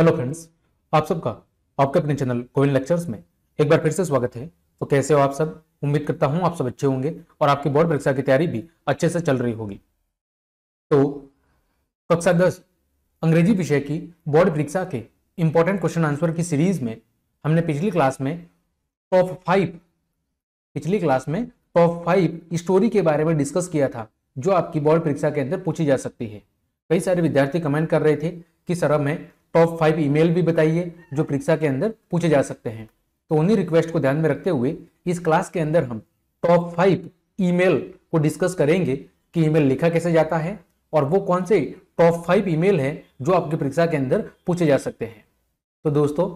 hello friends आप सबका आपके अपने चैनल कोविन लेक्चर्स में एक बार फिर से स्वागत है तो कैसे हो आप सब उम्मीद करता हूं आप सब अच्छे होंगे और आपकी बोर्ड परीक्षा की तैयारी भी अच्छे से चल रही होगी तो कक्षा दस अंग्रेजी विषय की बोर्ड परीक्षा के इंपॉर्टेंट क्वेश्चन आंसर की सीरीज में हमने पिछली क्लास में टॉप फाइव पिछली क्लास में टॉप फाइव स्टोरी के बारे में डिस्कस किया था जो आपकी बोर्ड परीक्षा के अंदर पूछी जा सकती है कई सारे विद्यार्थी कमेंट कर रहे थे कि सर मैं टॉप फाइव ईमेल भी बताइए जो परीक्षा के अंदर पूछे जा सकते हैं तो उन्हीं रिक्वेस्ट को ध्यान में रखते हुए इस क्लास के अंदर हम टॉप फाइव ईमेल को डिस्कस करेंगे कि ईमेल लिखा कैसे जाता है और वो कौन से टॉप फाइव ईमेल हैं जो आपकी परीक्षा के अंदर पूछे जा सकते हैं तो दोस्तों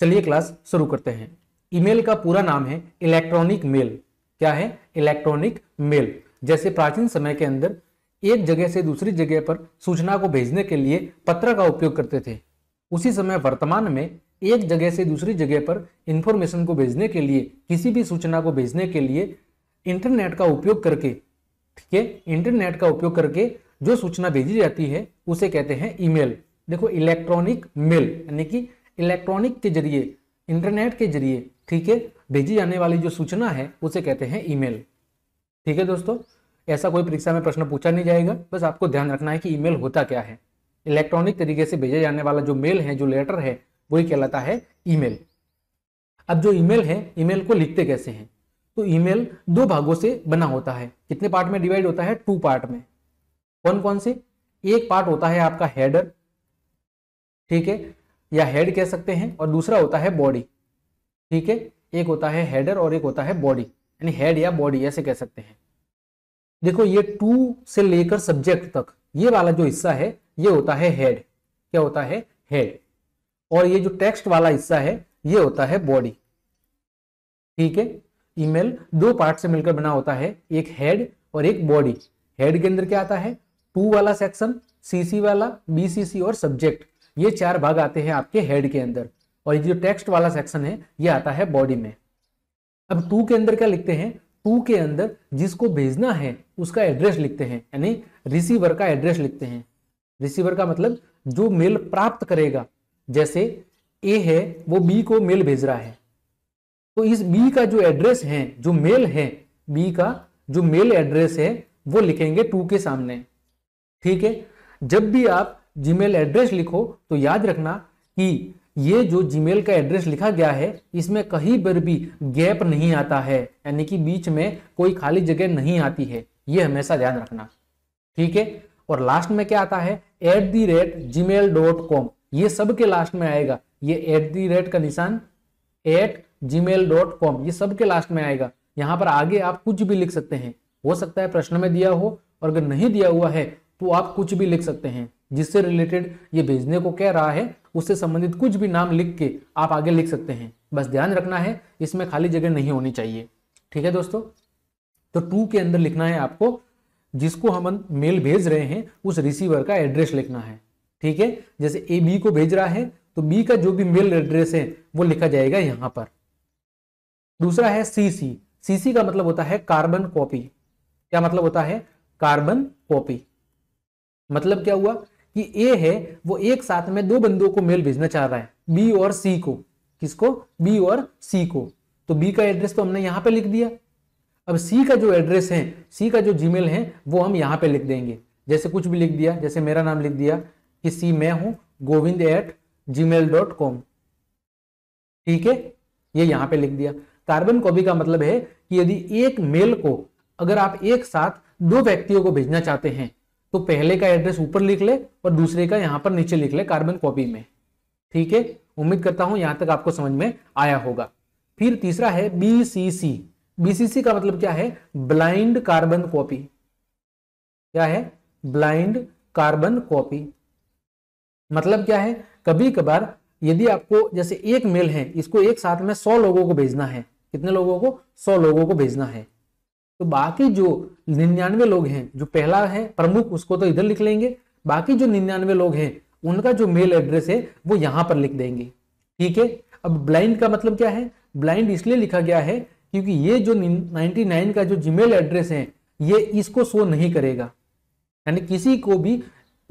चलिए क्लास शुरू करते हैं ईमेल का पूरा नाम है इलेक्ट्रॉनिक मेल क्या है इलेक्ट्रॉनिक मेल जैसे प्राचीन समय के अंदर एक जगह से दूसरी जगह पर सूचना को भेजने के लिए पत्र का उपयोग करते थे उसी समय वर्तमान में एक जगह से दूसरी जगह पर इंफॉर्मेशन को भेजने के लिए किसी भी सूचना को भेजने के लिए इंटरनेट का उपयोग करके ठीक है इंटरनेट का उपयोग करके जो सूचना भेजी जाती है उसे कहते हैं ईमेल देखो इलेक्ट्रॉनिक मेल यानी कि इलेक्ट्रॉनिक के जरिए इंटरनेट के जरिए ठीक है भेजी जाने वाली जो सूचना है उसे कहते हैं ईमेल ठीक है दोस्तों ऐसा कोई परीक्षा में प्रश्न पूछा नहीं जाएगा बस आपको ध्यान रखना है कि ईमेल होता क्या है इलेक्ट्रॉनिक तरीके से भेजा जाने वाला जो मेल है जो लेटर है वही कहलाता है ईमेल अब जो ईमेल है ईमेल को लिखते कैसे हैं तो ईमेल दो भागों से बना होता है कितने पार्ट में डिवाइड होता है टू पार्ट में कौन कौन से एक पार्ट होता है आपका हेडर ठीक है या हेड कह सकते हैं और दूसरा होता है बॉडी ठीक है एक होता है हेडर और एक होता है बॉडी यानी हेड या बॉडी ऐसे कह सकते हैं देखो ये टू से लेकर सब्जेक्ट तक ये वाला जो हिस्सा है ये होता है हेड क्या होता है हेड और ये जो टेक्स्ट वाला हिस्सा है ये होता है बॉडी ठीक है ईमेल दो पार्ट से मिलकर बना होता है एक हेड और एक बॉडी हेड के अंदर क्या आता है टू वाला सेक्शन सीसी वाला बीसीसी और सब्जेक्ट ये चार भाग आते हैं आपके हेड के अंदर और ये जो टेक्स्ट वाला सेक्शन है ये आता है बॉडी में अब टू के अंदर क्या लिखते हैं टू के अंदर जिसको भेजना है उसका एड्रेस लिखते हैं यानी रिसीवर का एड्रेस लिखते हैं रिसीवर का मतलब जो मेल प्राप्त करेगा जैसे ए है वो बी को मेल भेज रहा है तो इस बी का जो एड्रेस है जो मेल है बी का जो मेल एड्रेस है वो लिखेंगे टू के सामने ठीक है जब भी आप जीमेल एड्रेस लिखो तो याद रखना कि ये जो जीमेल का एड्रेस लिखा गया है इसमें कहीं पर भी गैप नहीं आता है यानी कि बीच में कोई खाली जगह नहीं आती है ये हमेशा ध्यान रखना ठीक है और लास्ट में क्या आता है at the rate ji mail dot com ये सब के लास्ट में आएगा ये एट दी रेट का निशान at ji mail dot com ये सब के लास्ट में आएगा यहाँ पर आगे आप कुछ भी लिख सकते हैं हो सकता है प्रश्न में दिया हो और अगर नहीं दिया हुआ है तो आप कुछ भी लिख सकते हैं जिससे रिलेटेड ये भेजने को कह रहा है उससे संबंधित कुछ भी नाम लिख के आप आगे लिख सकते हैं बस ध्यान रखना है इसमें खाली जगह नहीं होनी चाहिए ठीक है दोस्तों तो टू के अंदर लिखना है आपको जिसको हम मेल भेज रहे हैं उस रिसीवर का एड्रेस लिखना है ठीक है जैसे ए बी को भेज रहा है तो बी का जो भी मेल एड्रेस है वो लिखा जाएगा यहां पर दूसरा है सी सी सी सी का मतलब होता है कार्बन कॉपी क्या मतलब होता है कार्बन कॉपी मतलब क्या हुआ कि ए है वो एक साथ में दो बंदों को मेल भेजना चाह रहा है बी और सी को किसको बी और सी को तो बी का एड्रेस तो हमने यहां पे लिख दिया अब सी का जो एड्रेस है सी का जो जीमेल है वो हम यहां पे लिख देंगे जैसे कुछ भी लिख दिया जैसे मेरा नाम लिख दिया कि सी मैं हूं Govind at ji mail dot com ठीक है ये यहां पे लिख दिया कार्बन कॉपी का मतलब है कि यदि एक मेल को अगर आप एक साथ दो व्यक्तियों को भेजना चाहते हैं तो पहले का एड्रेस ऊपर लिख ले और दूसरे का यहां पर नीचे लिख ले कार्बन कॉपी में ठीक है उम्मीद करता हूं यहां तक आपको समझ में आया होगा फिर तीसरा है बीसीसी बीसीसी का मतलब क्या है ब्लाइंड कार्बन कॉपी क्या है ब्लाइंड कार्बन कॉपी मतलब क्या है कभी कभार यदि आपको जैसे एक मेल है इसको एक साथ में सौ लोगों को भेजना है कितने लोगों को सौ लोगों को भेजना है तो बाकी जो निन्यानवे लोग हैं जो पहला है प्रमुख उसको तो इधर लिख लेंगे बाकी जो निन्यानवे लोग हैं उनका जो मेल एड्रेस है वो यहां पर लिख देंगे ठीक है अब ब्लाइंड का मतलब क्या है ब्लाइंड इसलिए लिखा गया है क्योंकि ये जो 99 का जो जीमेल एड्रेस है ये इसको शो नहीं करेगा यानी किसी को भी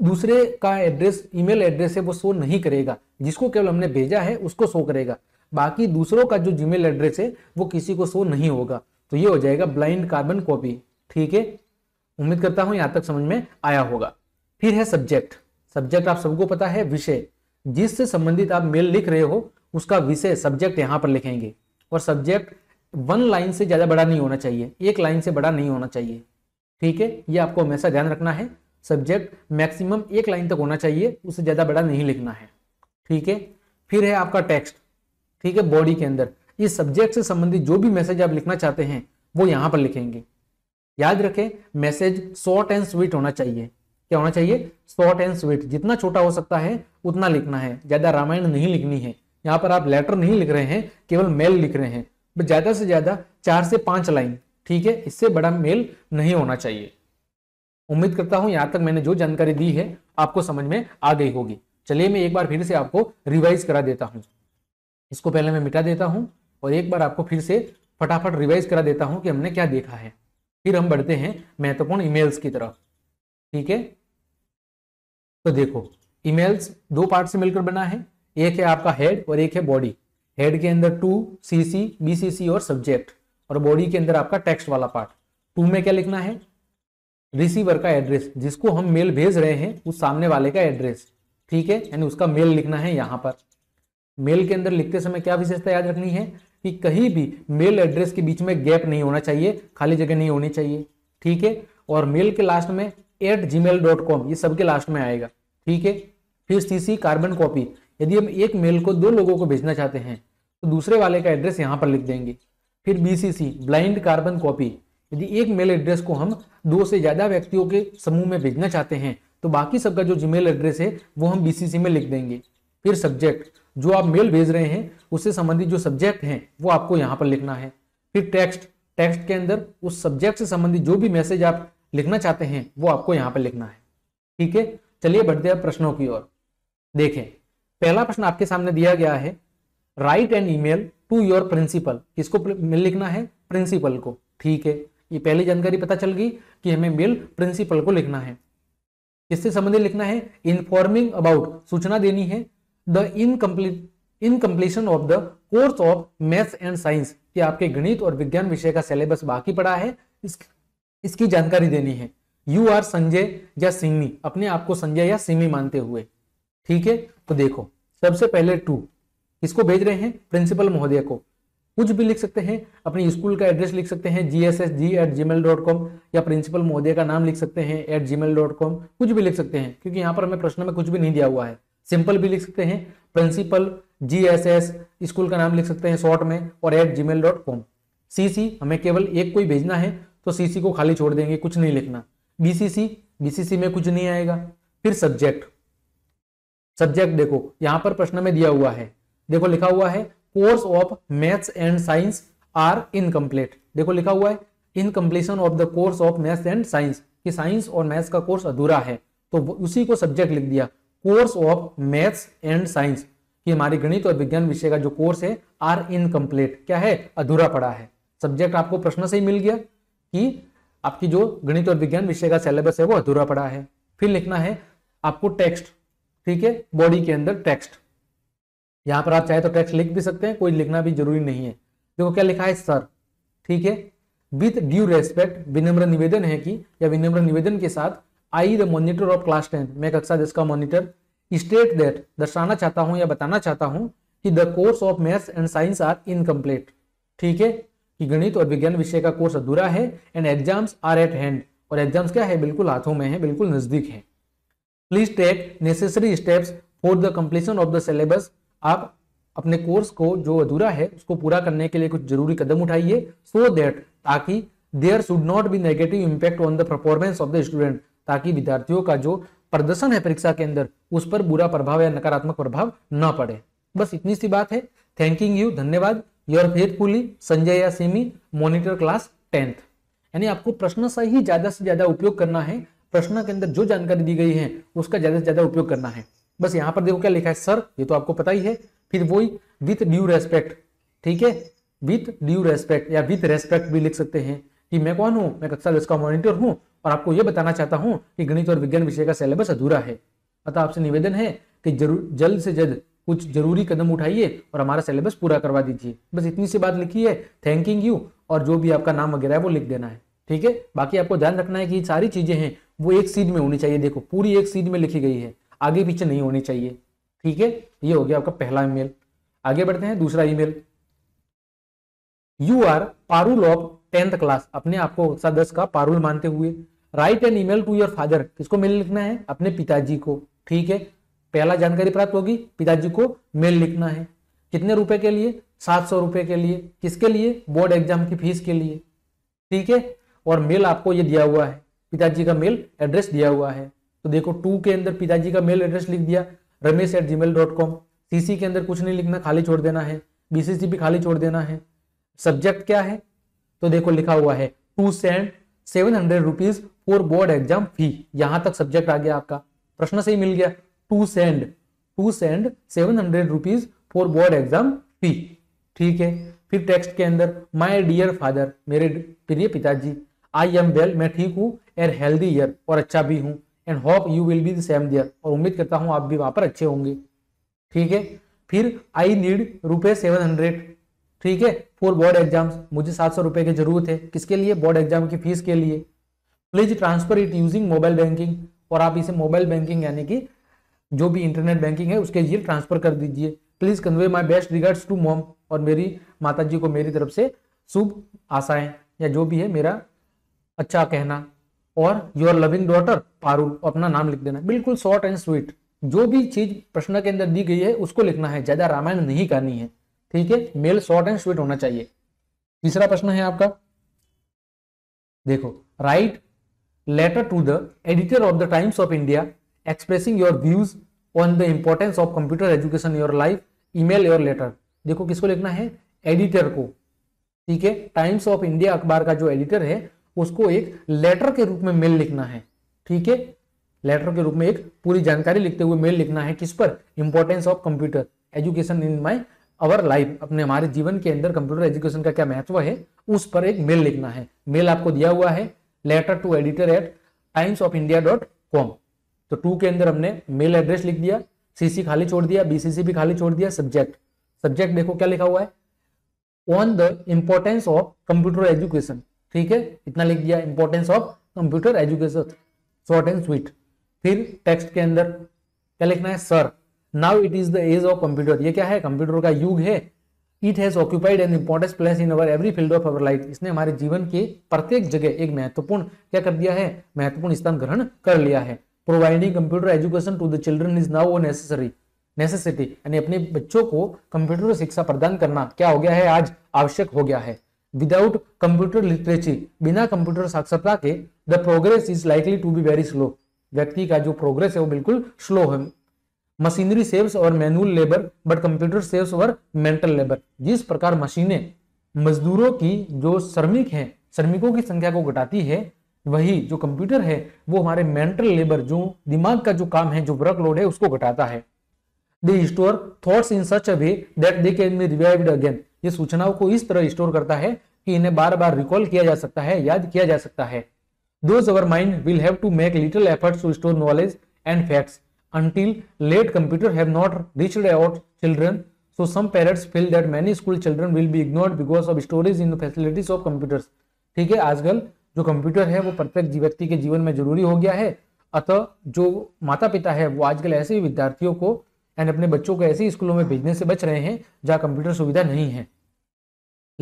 दूसरे का एड्रेस ईमेल एड्रेस है वो शो नहीं करेगा जिसको केवल हमने भेजा है उसको शो करेगा बाकी दूसरों का जो जीमेल एड्रेस है वो किसी को शो नहीं होगा तो ये हो जाएगा ब्लाइंड कार्बन कॉपी ठीक है उम्मीद करता हूं यहां तक समझ में आया होगा फिर है सब्जेक्ट सब्जेक्ट आप सबको पता है विषय जिससे संबंधित आप मेल लिख रहे हो उसका विषय सब्जेक्ट यहां पर लिखेंगे और सब्जेक्ट वन लाइन से ज्यादा बड़ा नहीं होना चाहिए एक लाइन से बड़ा नहीं होना चाहिए ठीक है ये आपको हमेशा ध्यान रखना है सब्जेक्ट मैक्सिमम एक लाइन तक होना चाहिए उससे ज्यादा बड़ा नहीं लिखना है ठीक है फिर है आपका टेक्स्ट ठीक है बॉडी के अंदर ये सब्जेक्ट से संबंधित जो भी मैसेज आप लिखना चाहते हैं वो यहां पर लिखेंगे याद रखें मैसेज शॉर्ट एंड स्वीट होना चाहिए क्या होना चाहिए शॉर्ट एंड स्वीट जितना छोटा हो सकता है उतना लिखना है ज़्यादा रामायण नहीं लिखनी है यहां पर आप लेटर नहीं लिख रहे हैं केवल मेल लिख रहे हैं तो ज़्यादा से ज़्यादा चार से पांच लाइन ठीक है इससे बड़ा मेल नहीं होना चाहिए उम्मीद करता हूं यहां तक मैंने जो जानकारी दी है आपको समझ में आ गई होगी चलिए मैं एक बार फिर से आपको रिवाइज करा देता हूं इसको पहले मैं मिटा देता हूं और एक बार आपको फिर से फटाफट रिवाइज करा देता हूं कि हमने क्या देखा है फिर हम बढ़ते हैं महत्वपूर्ण ईमेल्स की तरफ ठीक है तो देखो ईमेल्स दो पार्ट से मिलकर बना है एक है आपका हेड और एक है बॉडी हेड के अंदर टू सीसी बीसीसी और सब्जेक्ट और बॉडी के अंदर आपका टेक्स्ट वाला पार्ट टू में क्या लिखना है रिसीवर का एड्रेस जिसको हम मेल भेज रहे हैं उस सामने वाले का एड्रेस ठीक है यानी उसका मेल लिखना है यहां पर मेल के अंदर लिखते समय क्या विशेषता याद रखनी है कि कहीं भी मेल एड्रेस के बीच में गैप नहीं होना चाहिए खाली जगह नहीं होनी चाहिए ठीक है और मेल के लास्ट में at ji mail dot com ये सबके लास्ट में आएगा ठीक है फिर सीसी कार्बन कॉपी यदि हम एक मेल को दो लोगों को भेजना चाहते हैं तो दूसरे वाले का एड्रेस यहाँ पर लिख देंगे फिर बीसीसी ब्लाइंड कार्बन कॉपी यदि एक मेल एड्रेस को हम दो से ज़्यादा व्यक्तियों के समूह में भेजना चाहते हैं तो बाकी सबका जो जीमेल एड्रेस है वो हम बीसीसी में लिख देंगे फिर सब्जेक्ट जो आप मेल भेज रहे हैं उससे संबंधित जो सब्जेक्ट हैं वो आपको यहाँ पर लिखना है फिर टेक्स्ट टेक्स्ट के अंदर उस सब्जेक्ट से संबंधित जो भी मैसेज आप लिखना चाहते हैं वो आपको यहाँ पर लिखना है ठीक है चलिए बढ़ते हैं प्रश्नों की ओर देखें पहला प्रश्न आपके सामने दिया गया है write an email to your principal किसको मेल लिखना है प्रिंसिपल को ठीक है ये पहली जानकारी पता चल गई कि हमें मेल प्रिंसिपल को लिखना है इससे संबंधित लिखना है इन्फॉर्मिंग अबाउट सूचना देनी है the incomplete incompletion of the course of maths and science कि आपके गणित और विज्ञान विषय का सिलेबस बाकी पड़ा है इस, इसकी जानकारी देनी है यू आर संजय या सिमी अपने आप को संजय या सिमी मानते हुए ठीक है तो देखो सबसे पहले टू किसको भेज रहे हैं प्रिंसिपल महोदय को कुछ भी लिख सकते हैं अपने स्कूल का एड्रेस लिख सकते हैं G S S G at ji mail dot com या प्रिंसिपल महोदय का नाम लिख सकते हैं at ji mail dot com कुछ भी लिख सकते हैं क्योंकि यहाँ पर हमें प्रश्न में कुछ भी नहीं दिया हुआ है सिंपल भी लिख सकते हैं principal G S S school का नाम लिख सकते हैं शॉर्ट में और at ji mail dot com C C हमें केवल एक कोई भेजना है तो सी सी को खाली छोड़ देंगे कुछ नहीं लिखना B C C B C सी में कुछ नहीं आएगा फिर सब्जेक्ट सब्जेक्ट देखो यहाँ पर प्रश्न में दिया हुआ है देखो लिखा हुआ है course of maths and science are incomplete देखो लिखा हुआ है incompletion of the course of maths and science कि साइंस और मैथ्स का कोर्स अधूरा है तो उसी को सब्जेक्ट लिख दिया course of maths and science कि हमारे गणित और विज्ञान विषय का जो कोर्स है आर इनकम्प्लीट क्या है अधूरा पड़ा है सब्जेक्ट आपको प्रश्न से ही मिल गया कि आपकी जो गणित और विज्ञान विषय का सिलेबस है वो अधूरा पड़ा है फिर लिखना है आपको टेक्स्ट ठीक है बॉडी के अंदर टेक्स्ट यहां पर आप चाहे तो टेक्स्ट लिख भी सकते हैं कोई लिखना भी जरूरी नहीं है देखो क्या लिखा है सर ठीक है विथ ड्यू रेस्पेक्ट विनम्र निवेदन है कि या विनम्र निवेदन के साथ I the monitor of class ten मैं कक्षा दस का मॉनिटर स्टेट दैट दर्शाना चाहता हूं या बताना चाहता हूं कि the course of maths and science are incomplete ठीक है कि गणित और विज्ञान विषय का कोर्स अधूरा है and exams are at hand और एग्जाम्स क्या है बिल्कुल हाथों में है बिल्कुल नजदीक है please take necessary steps for the completion of the syllabus आप अपने कोर्स को जो अधूरा है उसको पूरा करने के लिए कुछ जरूरी कदम उठाइए सो दैट ताकि there should not be negative impact on the performance of the student ताकि विद्यार्थियों का जो प्रदर्शन है परीक्षा के अंदर उस पर बुरा प्रभाव या नकारात्मक प्रभाव न पड़े बस इतनी सी बात है थैंकिंग यू धन्यवाद योर फेथफुली संजय या सिमी मोनिटर क्लास टेंथ यानी आपको प्रश्न से ही ज्यादा से ज्यादा उपयोग करना है प्रश्न के अंदर जो जानकारी दी गई है उसका ज्यादा से ज्यादा उपयोग करना है बस यहाँ पर देखो क्या लिखा है सर ये तो आपको पता ही है फिर वो विथ ड्यू रेस्पेक्ट ठीक है विथ ड्यू रेस्पेक्ट या विथ रेस्पेक्ट भी लिख सकते हैं कि मैं कौन हूँ मैं कक्षा दस का मॉनिटर हूँ और आपको यह बताना चाहता हूँ कि गणित और विज्ञान विषय का सिलेबस अधूरा है अतः आपसे निवेदन है कि जरूर जल्द से जल्द कुछ जरूरी कदम उठाइए और हमारा सिलेबस पूरा करवा दीजिए बस इतनी सी बात लिखी है थैंकिंग यू और जो भी आपका नाम वगैरह है वो लिख देना है ठीक है बाकी आपको ध्यान रखना है कि सारी चीजें हैं वो एक सीध में होनी चाहिए देखो पूरी एक सीध में लिखी गई है आगे पीछे नहीं होनी चाहिए ठीक है ये हो गया आपका पहला ईमेल आगे बढ़ते हैं दूसरा email you are Parul of tenth class अपने आप को कक्षा दस का पारुल मानते हुए write an email to your father किसको मेल लिखना है अपने पिताजी को ठीक है पहला जानकारी प्राप्त होगी पिताजी को मेल लिखना है कितने रुपए के लिए सात सौ रुपए के लिए किसके लिए बोर्ड एग्जाम की फीस के लिए ठीक है और मेल आपको ये दिया हुआ है पिताजी का मेल एड्रेस दिया हुआ है तो देखो टू के अंदर पिताजी का मेल एड्रेस लिख दिया Ramesh at ji mail dot com CC के अंदर कुछ नहीं लिखना खाली छोड़ देना है बीसीसी भी खाली छोड़ देना है सब्जेक्ट क्या है तो देखो लिखा हुआ है to send seven hundred rupees for board exam fee यहां तक सब्जेक्ट आ गया आपका प्रश्न से ही मिल गया to send to send seven hundred rupees for board exam fee ठीक है फिर टेक्स्ट के अंदर माई डियर फादर मेरे प्रिय पिताजी आई एम वेल मैं ठीक हूँ एंड हेल्दी ईयर और अच्छा भी हूँ and hope you will be the same there और उम्मीद करता हूँ आप भी वहां पर अच्छे होंगे ठीक है फिर आई नीड रुपये सेवन हंड्रेड ठीक है फोर बोर्ड एग्जाम्स मुझे सात सौ रुपए की जरूरत है किसके लिए बोर्ड एग्जाम की फीस के लिए please transfer it using mobile banking और आप इसे मोबाइल बैंकिंग यानी कि जो भी इंटरनेट बैंकिंग है उसके लिए ट्रांसफर कर दीजिए please convey my best regards to mom और मेरी माता जी को मेरी तरफ से शुभ आशाएं या जो भी है मेरा अच्छा कहना और योर लविंग डॉटर पारुल अपना नाम लिख देना बिल्कुल शॉर्ट एंड स्वीट जो भी चीज प्रश्न के अंदर दी गई है उसको लिखना है ज्यादा रामायण नहीं करनी है ठीक है मेल शॉर्ट एंड स्वीट होना चाहिए तीसरा प्रश्न है आपका देखो write letter to the editor of the Times of India expressing your views on the importance of computer education your life email your letter देखो किसको लिखना है एडिटर को ठीक है टाइम्स ऑफ इंडिया अखबार का जो एडिटर है उसको एक लेटर के रूप में मेल लिखना है ठीक है लेटर के रूप में एक पूरी जानकारी लिखते हुए मेल लिखना है किस पर importance of computer education in my our life अपने हमारे जीवन के अंदर कंप्यूटर एजुकेशन का क्या महत्व है उस पर एक मेल लिखना है मेल आपको दिया हुआ है letter to editor at Times of India dot com तो टू के अंदर हमने मेल एड्रेस लिख दिया सीसी खाली छोड़ दिया बीसीसी भी खाली छोड़ दिया सब्जेक्ट सब्जेक्ट देखो क्या लिखा हुआ है on the importance of computer education ठीक है इतना लिख दिया importance of computer education short and sweet फिर टेक्स्ट के अंदर क्या लिखना है sir now it is the age of computer ये क्या है कंप्यूटर का युग है it has occupied an importance place in our every field of our life इसने हमारे जीवन के प्रत्येक जगह एक महत्वपूर्ण क्या कर दिया है महत्वपूर्ण स्थान ग्रहण कर लिया है providing computer education to the children is now necessary necessity यानी अपने बच्चों को कंप्यूटर शिक्षा प्रदान करना क्या हो गया है आज आवश्यक हो गया है विदाउट कंप्यूटर लिटरेची बिना कंप्यूटर साक्षरता के the progress is likely to be very slow व्यक्ति का जो प्रोग्रेस है वो बिल्कुल स्लो है मशीनरी सेव्स और manual labour but computer saves और मेंटल लेबर जिस प्रकार मशीनें मजदूरों की जो श्रमिक हैं श्रमिकों की संख्या को घटाती है वही जो कंप्यूटर है वो हमारे मेंटल लेबर जो दिमाग का जो काम है जो वर्क लोड है उसको घटाता है they store thoughts in such a way that they can be revived again ये सूचनाओं को इस तरह स्टोर करता है कि इन्हें बार बार रिकॉल किया जा सकता है याद किया जा सकता है those our mind will have to make little efforts to store knowledge and facts until late computer have not reached out children so some parents feel that many school children will be ignored because of storage in the facilities of computers ठीक है आजकल जो computer है वो प्रत्येक व्यक्ति के जीवन में जरूरी हो गया है अतः जो माता पिता है वो आजकल ऐसे विद्यार्थियों को एंड अपने बच्चों को ऐसे स्कूलों में भेजने से बच रहे हैं जहाँ कंप्यूटर सुविधा नहीं है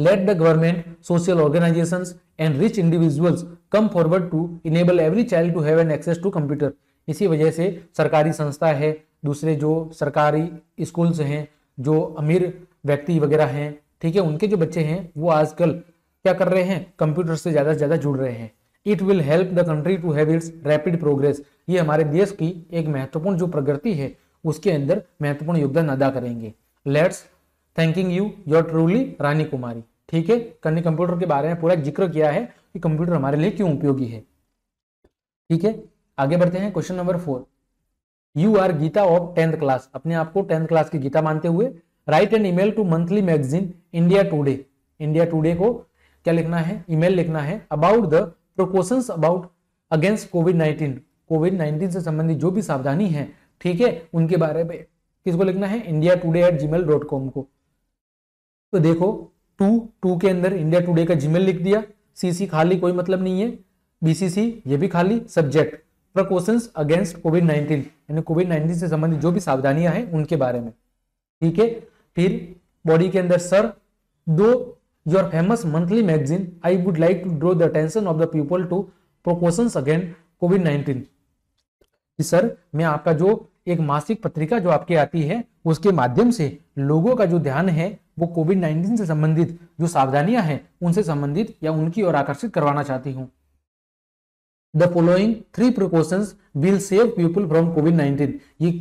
let the government social organizations and rich individuals come forward to enable every child to have an access to computer इसी वजह से सरकारी संस्था है दूसरे जो सरकारी स्कूल्स हैं जो अमीर व्यक्ति वगैरह हैं ठीक है उनके जो बच्चे हैं वो आजकल क्या कर रहे हैं कंप्यूटर से ज़्यादा से ज़्यादा जुड़ रहे हैं it will help the country to have its rapid progress ये हमारे देश की एक महत्वपूर्ण जो प्रगति है उसके अंदर महत्वपूर्ण योगदान अदा करेंगे let's thanking you your truly Rani Kumari ठीक है कन्नी कंप्यूटर के बारे में पूरा जिक्र किया है कि कंप्यूटर हमारे लिए क्यों उपयोगी है ठीक है आगे बढ़ते हैं question number four you are Geeta of tenth class अपने आप को टेंथ क्लास की गीता मानते हुए write and email to monthly magazine India Today India Today को क्या लिखना है ईमेल लिखना है about the precautions about against COVID nineteen COVID nineteen से संबंधित जो भी सावधानी है ठीक है उनके बारे में किसको लिखना है India Today at Gmail dot com को तो देखो टू टू के अंदर इंडिया टूडे का जीमेल लिख दिया सीसी खाली कोई मतलब नहीं है बीसीसी ये भी खाली subject precautions against COVID nineteen यानी कोविड नाइन्टीन से संबंधित जो भी सावधानियां हैं उनके बारे में ठीक है फिर बॉडी के अंदर sir through your famous monthly magazine I would like to draw the attention of the people to precautions again COVID nineteen sir मैं आपका जो एक मासिक पत्रिका जो आपके आती है उसके माध्यम से लोगों का जो ध्यान है वो कोविड नाइन्टीन से संबंधित जो सावधानियां हैं उनसे संबंधित या उनकी ओर आकर्षित करवाना चाहती हूँ the following three precautions will save people from COVID nineteen ये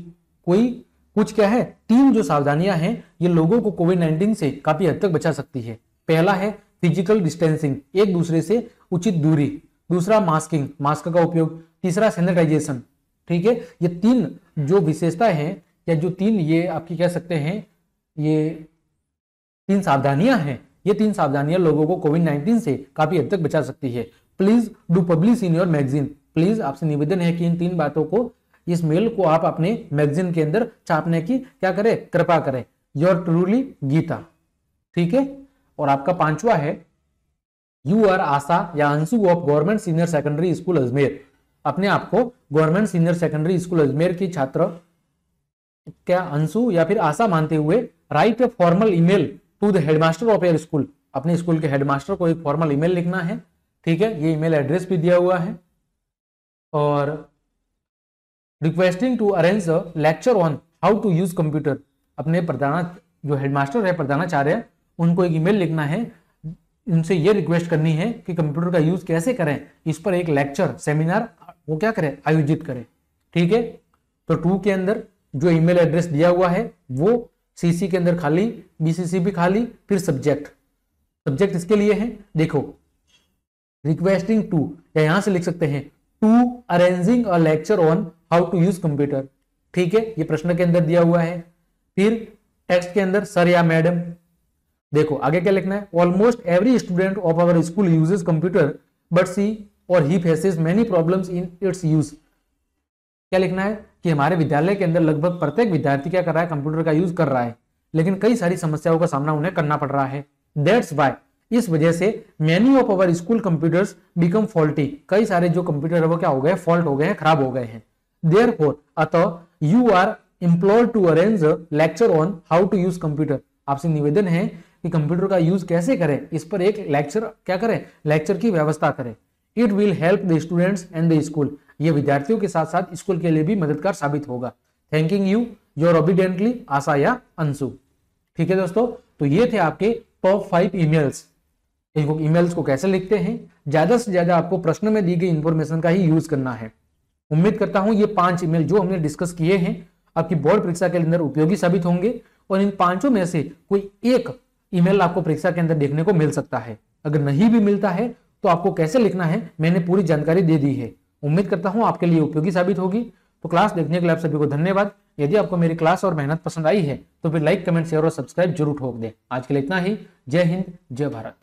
कोई कुछ क्या है तीन जो सावधानियां हैं ये लोगों को कोविड नाइन्टीन से काफी हद तक बचा सकती है पहला है फिजिकल डिस्टेंसिंग एक दूसरे से उचित दूरी दूसरा मास्किंग मास्क का उपयोग तीसरा सैनिटाइजेशन ठीक है ये तीन जो विशेषता है या जो तीन ये आपकी कह सकते हैं ये तीन सावधानियां हैं ये तीन सावधानियां लोगों को कोविड नाइन्टीन से काफी हद तक बचा सकती है please do publish in your magazine please आपसे निवेदन है कि इन तीन बातों को इस मेल को आप अपने मैगजीन के अंदर छापने की क्या करें कृपा करें योर ट्रूली गीता ठीक है और आपका पांचवा है यू आर आशा या Anshu of government senior secondary school Ajmer अपने आप को government senior secondary school Ajmer की छात्र क्या अंशु या फिर आशा मानते हुए write a formal email to the headmaster of your school अपने स्कूल के हेडमास्टर को एक फॉर्मल ईमेल लिखना है ठीक है ये ईमेल एड्रेस भी दिया हुआ है और requesting to arrange a lecture on how to use computer अपने प्रधाना जो हेडमास्टर है प्रधानाचार्य उनको एक ईमेल लिखना है उनसे ये रिक्वेस्ट करनी है कि कंप्यूटर का यूज कैसे करें इस पर एक लेक्चर सेमिनार वो क्या करें आयोजित करें ठीक है तो टू के अंदर जो ईमेल एड्रेस दिया हुआ है वो सीसी के अंदर खाली बीसीसी भी खाली फिर सब्जेक्ट सब्जेक्ट इसके लिए है देखो रिक्वेस्टिंग टू या यहां से लिख सकते हैं to arranging a lecture on how to use computer ठीक है ये प्रश्न के अंदर दिया हुआ है फिर टेक्स्ट के अंदर सर या मैडम देखो आगे क्या लिखना है almost every student of our school uses computer but she और he faces many problems in its use क्या लिखना है कि हमारे विद्यालय के अंदर लगभग प्रत्येक विद्यार्थी क्या कर रहा है कंप्यूटर का यूज कर रहा है लेकिन कई सारी समस्याओं का सामना उन्हें करना पड़ रहा है दैट्स वाई इस वजह से many of our school computers become faulty कई सारे जो कंप्यूटर है वो क्या हो गए फॉल्ट हो गए हैं खराब हो गए हैं देयर फोर अतः you are employ to arrange lecture on how to use computer आपसे निवेदन है कि कंप्यूटर का यूज कैसे करें इस पर एक लेक्चर क्या करें लेक्चर की व्यवस्था करें it will help the students and the school ये विद्यार्थियों के साथ साथ स्कूल के लिए भी मददगार साबित होगा thanking you your obediently Asha या अंशु ठीक है दोस्तों तो ये थे आपके top five emails Facebook emails को कैसे लिखते हैं ज्यादा से ज्यादा आपको प्रश्न में दी गई इन्फॉर्मेशन का ही यूज करना है उम्मीद करता हूं ये पांच ईमेल जो हमने डिस्कस किए हैं आपकी बोर्ड परीक्षा के अंदर उपयोगी साबित होंगे और इन पांचों में से कोई एक ईमेल आपको परीक्षा के अंदर देखने को मिल सकता है अगर नहीं भी मिलता है तो आपको कैसे लिखना है मैंने पूरी जानकारी दे दी है उम्मीद करता हूं आपके लिए उपयोगी साबित होगी तो क्लास देखने के लिए आप सभी को धन्यवाद यदि आपको मेरी क्लास और मेहनत पसंद आई है तो फिर लाइक कमेंट शेयर और सब्सक्राइब जरूर ठोक दें आज के लिए इतना ही जय हिंद जय भारत